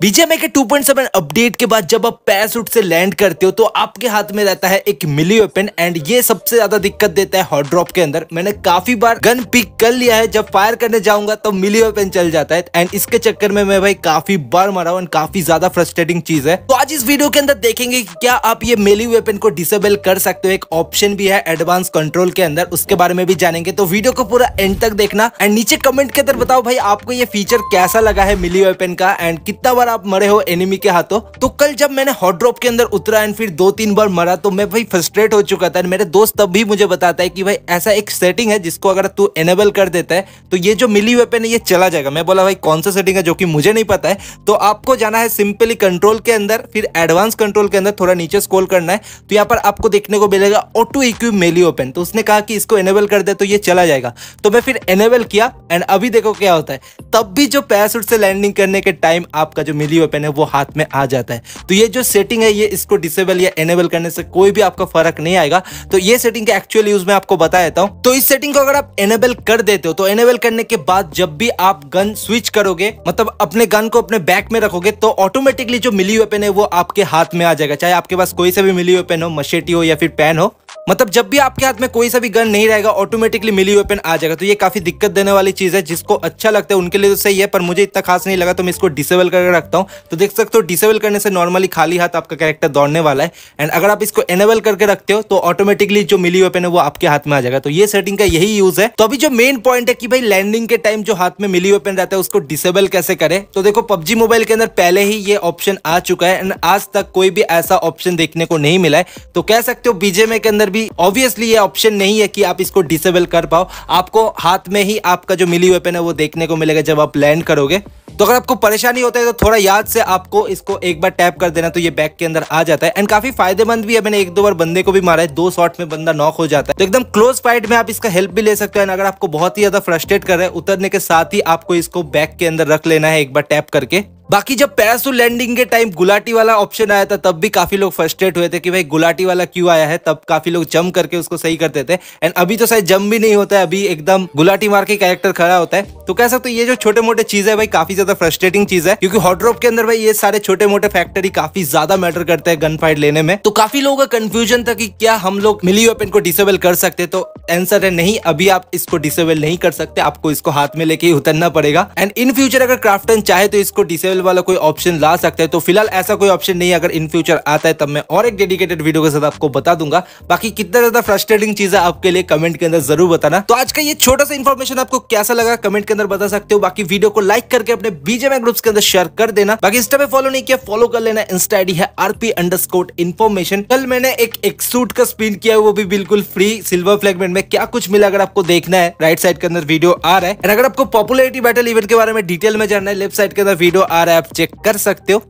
बीजेएमए के 2.7 अपडेट के बाद जब आप पैसूट से लैंड करते हो तो आपके हाथ में रहता है एक मिली वेपन एंड ये सबसे ज्यादा दिक्कत देता है हॉट ड्रॉप के अंदर मैंने काफी बार गन पिक कर लिया है जब फायर करने जाऊंगा तो मिली वेपन चल जाता है एंड इसके चक्कर में मैं भाई काफी बार मरा हूँ काफी ज्यादा फ्रस्ट्रेटिंग चीज है तो आज इस वीडियो के अंदर देखेंगे क्या आप ये मिली वेपन को डिसेबल कर सकते हो एक ऑप्शन भी है एडवांस कंट्रोल के अंदर उसके बारे में भी जानेंगे तो वीडियो को पूरा एंड तक देखना एंड नीचे कमेंट के अंदर बताओ भाई आपको ये फीचर कैसा लगा है मिली वेपन का एंड कितना बार आप मरे हो एनिमी के हाथों तो कल जब मैंने हॉट ड्रॉप के अंदर उतरा एंड फिर दो तीन बार मरा तो मैं भाई फ्रस्ट्रेट हो चुका था मेरे दोस्त तब भी मुझे बताता है कि भाई ऐसा एक सेटिंग है जिसको अगर तू एनेबल कर देता है तो ये जो मिली वेपन है ये चला जाएगा मैं बोला भाई कौन सा सेटिंग है जो कि मुझे नहीं पता है तो आपको जाना है सिंपली कंट्रोल के अंदर फिर एडवांस कंट्रोल के अंदर थोड़ा नीचे स्कोल करना है तो यहाँ पर आपको देखने को मिलेगा ऑटो इक्विप मेली ओपन तो उसने कहा कि इसको एनेबल कर दे तो ये चला जाएगा तो मैं फिर एनेबल किया एंड अभी देखो क्या होता है तब भी जो पैरासूट से लैंडिंग करने के टाइम आपका जो मिली वेपन है वो हाथ में आ जाता है तो ये जो सेटिंग है ये इसको डिसेबल या एनेबल करने से कोई भी आपका फर्क नहीं आएगा तो ये सेटिंग का एक्चुअल यूज मैं आपको बता देता हूँ तो इस सेटिंग को अगर आप एनेबल कर देते हो तो एनेबल करने के बाद जब भी आप गन स्विच करोगे मतलब अपने गन को अपने बैक में रखोगे तो ऑटोमेटिकली जो मिली वेपन है वो आपके हाथ में आ जाएगा चाहे आपके पास कोई सा भी मिली वेपन हो मशेटी हो या फिर पैन हो मतलब जब भी आपके हाथ में कोई सा भी गन नहीं रहेगा ऑटोमेटिकली मिली वेपन आ जाएगा तो ये काफी दिक्कत देने वाली चीज है जिसको अच्छा लगता है उनके लिए तो सही है पर मुझे इतना खास नहीं लगा तो मैं इसको डिसेबल करके रखता हूँ तो देख सकते हो डिसेबल करने से नॉर्मली खाली हाथ आपका कैरेक्टर दौड़ने वाला है एंड अगर आप इसको एनेबल करके रखते हो तो ऑटोमेटिकली जो मिली वेपन है वो आपके हाथ में आ जाएगा तो ये सेटिंग का यही यूज है तो अभी जो मेन पॉइंट है कि भाई लैंडिंग के टाइम जो हाथ में मिली वेपन रहता है उसको डिसेबल कैसे करे तो देखो पबजी मोबाइल के अंदर पहले ही ये ऑप्शन आ चुका है एंड आज तक कोई भी ऐसा ऑप्शन देखने को नहीं मिला है तो कह सकते हो बीजेमे के अंदर भी भी ऑब्वियसली ये ऑप्शन नहीं है कि आप इसको डिसेबल कर पाओ आपको हाथ में ही आपका जो मिली वेपन है वो देखने को मिलेगा जब आप लैंड करोगे तो अगर आपको परेशानी होता है तो थोड़ा याद से आपको इसको एक बार टैप कर देना तो ये बैग के अंदर आ जाता है एंड काफी फायदेमंद भी है मैंने एक दो बार बंदे को भी मारा है दो शॉट में बंदा नॉक हो जाता है तो एकदम क्लोज फाइट में आप इसका हेल्प भी ले सकते हैं अगर आपको बहुत ही ज्यादा फ्रस्ट्रेट कर रहे हैं उतरने के साथ ही आपको इसको बैग के अंदर रख लेना है एक बार टैप करके बाकी जब पैरासूल लैंडिंग के टाइम गुलाटी वाला ऑप्शन आया था तब भी काफी लोग फ्रस्ट्रेट हुए थे कि भाई गुलाटी वाला क्यों आया है तब काफी लोग जम करके उसको सही करते थे एंड अभी तो शायद जम भी नहीं होता है अभी एकदम गुलाटी मार के कैरेक्टर खड़ा होता है तो कह सकते हो ये जो छोटे मोटे चीज है भाई काफी ज्यादा फ्रस्ट्रेटिंग चीज है क्योंकि हॉटड्रॉप के अंदर भाई ये सारे छोटे मोटे फैक्टरी काफी ज्यादा मैटर करते हैं गन फाइट लेने में तो काफी लोगों का कंफ्यूजन था कि क्या हम लोग मिली वेपन को डिसेबल कर सकते तो आंसर है नहीं अभी आप इसको डिसेबल नहीं कर सकते आपको इसको हाथ में लेके ही उतरना पड़ेगा एंड इन फ्यूचर अगर क्राफ्टन चाहे तो इसको डिसेबल वाला कोई ऑप्शन ला सकते हैं तो फिलहाल ऐसा कोई ऑप्शन नहीं अगर इन फ्यूचर आता है तब मैं और एक डेडिकेटेड वीडियो के साथ आपको बता दूंगा बाकी कितना ज्यादा फ्रस्ट्रेटिंग चीज है आपके लिए कमेंट के अंदर जरूर बताना तो आज का ये छोटा सा इन्फॉर्मेशन आपको कैसा लगा कमेंट के अंदर बता सकते हो बाकी वीडियो को लाइक करके अपने अपने बीजेम ग्रुप्स के अंदर शेयर कर देना बाकी इंस्टा पे फॉलो नहीं किया फॉलो कर लेना इंस्टा आईडी है आरपी अंडरस्कोट इन्फॉर्मेशन कल मैंने एक एक सूट का स्पिन किया वो भी बिल्कुल फ्री सिल्वर फ्लेगमेंट में क्या कुछ मिला अगर आपको देखना है राइट साइड के अंदर वीडियो आ रहा है अगर आपको पॉपुलरिटी बैटल इवेंट के बारे में डिटेल में जानना है लेफ्ट साइड के अंदर वीडियो आ रहा है आप चेक कर सकते हो